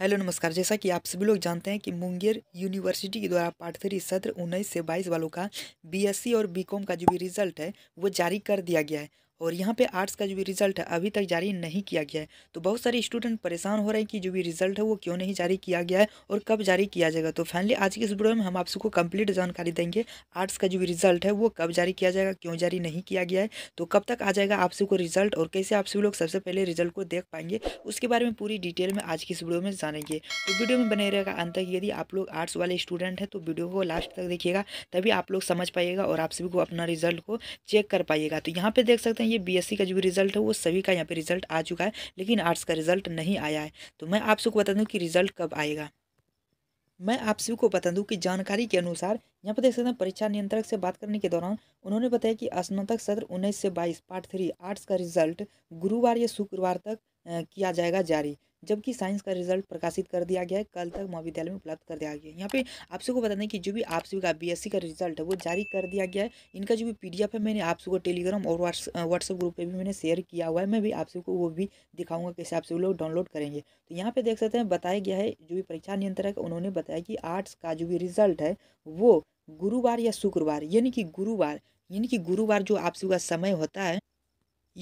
hello नमस्कार जैसा कि आप सभी लोग जानते हैं कि मुंगेर यूनिवर्सिटी के द्वारा थ्री सत्र उन्नीस से बाईस वालों का बीएससी और बीकॉम का जो भी रिजल्ट है वो जारी कर दिया गया है और यहाँ पे आर्ट्स का जो भी रिजल्ट है अभी तक जारी नहीं किया गया है तो बहुत सारे स्टूडेंट परेशान हो रहे हैं कि जो भी रिजल्ट है वो क्यों नहीं जारी किया गया है और कब जारी किया जाएगा तो फाइनली आज के इस वीडियो में हम आप सबको कंप्लीट जानकारी देंगे आर्ट्स का जो भी रिजल्ट है वो कब जारी किया जाएगा क्यों जारी नहीं किया गया है तो कब तक आ जाएगा आप सबको रिजल्ट और कैसे आप सभी लोग सबसे पहले रिजल्ट को देख पाएंगे उसके बारे में पूरी डिटेल में आज की इस वीडियो में जानेंगे तो वीडियो में बने रहेगा अंत तक यदि आप लोग आर्ट्स वाले स्टूडेंट हैं तो वीडियो को लास्ट तक देखिएगा तभी आप लोग समझ पाइएगा और आप सभी को अपना रिजल्ट को चेक कर पाइएगा तो यहाँ पे देख सकते हैं ये बीएससी का जो भी रिजल्ट है वो सभी का यहाँ पे रिजल्ट आ चुका है लेकिन आर्ट्स का रिजल्ट नहीं आया है तो मैं आप सबको बता दूँ कि रिजल्ट कब आएगा मैं आप सभी को बता दूं कि जानकारी के अनुसार यहाँ पर देख सकते हैं परीक्षा नियंत्रक से बात करने के दौरान उन्होंने बताया कि स्नातक सत्र उन्नीस से बाईस पार्ट थ्री आर्ट्स का रिजल्ट गुरुवार या शुक्रवार तक किया जाएगा जारी जबकि साइंस का रिजल्ट प्रकाशित कर दिया गया है कल तक महाविद्यालय में उपलब्ध कर दिया गया है यहाँ पे आप सबको बता दें कि जो भी आप सभी का बीएससी का रिजल्ट है वो जारी कर दिया गया है इनका जो भी पीडीएफ है मैंने आप सबको टेलीग्राम और व्हाट्सअप ग्रुप पर भी मैंने शेयर किया हुआ है मैं भी आप सबको वो भी दिखाऊंगा कैसे आप सभी लोग डाउनलोड करेंगे तो यहाँ पर देख सकते हैं बताया गया है जो भी परीक्षा नियंत्रक उन्होंने बताया कि आर्ट्स का जो भी रिजल्ट है वो गुरुवार या शुक्रवार यानी कि गुरुवार यानी कि गुरुवार जो आप सभी का समय होता है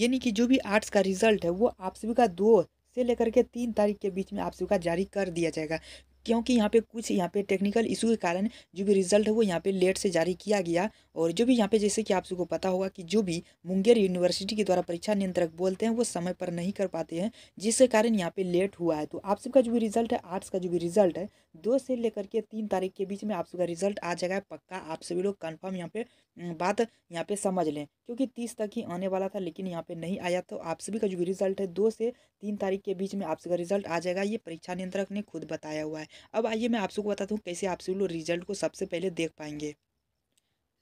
यानी कि जो भी आर्ट्स का रिजल्ट है वो आप सभी का दो से लेकर के तीन तारीख के बीच में आप सबका जारी कर दिया जाएगा क्योंकि यहाँ पे कुछ यहाँ पे टेक्निकल इशू के कारण जो भी रिजल्ट है वो यहाँ पे लेट से जारी किया गया और जो भी यहाँ पे जैसे कि आप सबको पता होगा कि जो भी मुंगेर यूनिवर्सिटी के द्वारा परीक्षा नियंत्रक बोलते हैं वो समय पर नहीं कर पाते हैं जिसके कारण यहाँ पे लेट हुआ है तो आप सबका जो भी रिजल्ट है आर्ट्स का जो भी रिजल्ट है दो से लेकर के तीन तारीख के बीच में आप सबका रिजल्ट आ जाएगा पक्का आप सभी लोग कन्फर्म यहाँ पे हम्म, बात यहाँ पे समझ लें क्योंकि तीस तक ही आने वाला था लेकिन यहाँ पे नहीं आया तो आप सभी का जो भी रिजल्ट है दो से तीन तारीख के बीच में आप सबका रिजल्ट आ जाएगा ये परीक्षा नियंत्रक ने खुद बताया हुआ है अब आइए मैं आप सबको बताता हूँ कैसे आप सभी लोग रिजल्ट को सबसे पहले देख पाएंगे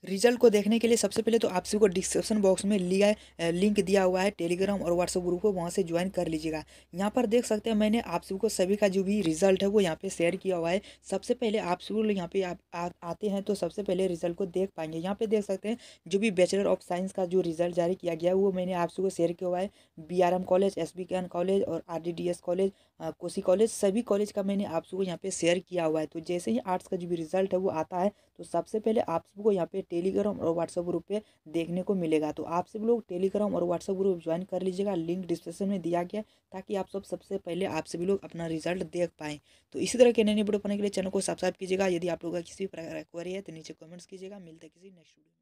रिजल्ट को देखने के लिए सबसे पहले तो आप सबको डिस्क्रिप्शन बॉक्स में लिया लिंक दिया हुआ है टेलीग्राम और व्हाट्सअप ग्रुप को वहाँ से ज्वाइन कर लीजिएगा यहाँ पर देख सकते हैं मैंने आप सबको सभी का जो भी रिजल्ट है वो यहाँ पे शेयर किया हुआ है सबसे पहले आप सब लोग यहाँ पे आप आ, आते हैं तो सबसे पहले रिजल्ट को देख पाएंगे यहाँ पे देख सकते हैं जो भी बैचलर ऑफ साइंस का जो रिजल्ट जारी किया गया है वो मैंने आप सबको शेयर किया हुआ है बी कॉलेज एस कॉलेज और आर कॉलेज कोसी कॉलेज सभी कॉलेज का मैंने आप सबको यहाँ पे शेयर किया हुआ है तो जैसे ही आर्ट्स का जो भी रिजल्ट है वो आता है तो सबसे पहले आप सबको यहाँ पे टेलीग्राम और व्हाट्सअप ग्रुप पे देखने को मिलेगा तो आप सब लोग टेलीग्राम और व्हाट्सअप ग्रुप ज्वाइन कर लीजिएगा लिंक डिस्क्रिप्शन में दिया गया ताकि आप सब सबसे पहले आप सभी लोग अपना रिजल्ट देख पाएँ तो इसी तरह के नए वीडियो पाने के लिए चैनल को सब्सक्राइब कीजिएगा यदि आप लोगों का किसी भी प्रकार क्वेरी है तो नीचे कमेंट्स कीजिएगा मिलते किसी नेक्स्ट वीडियो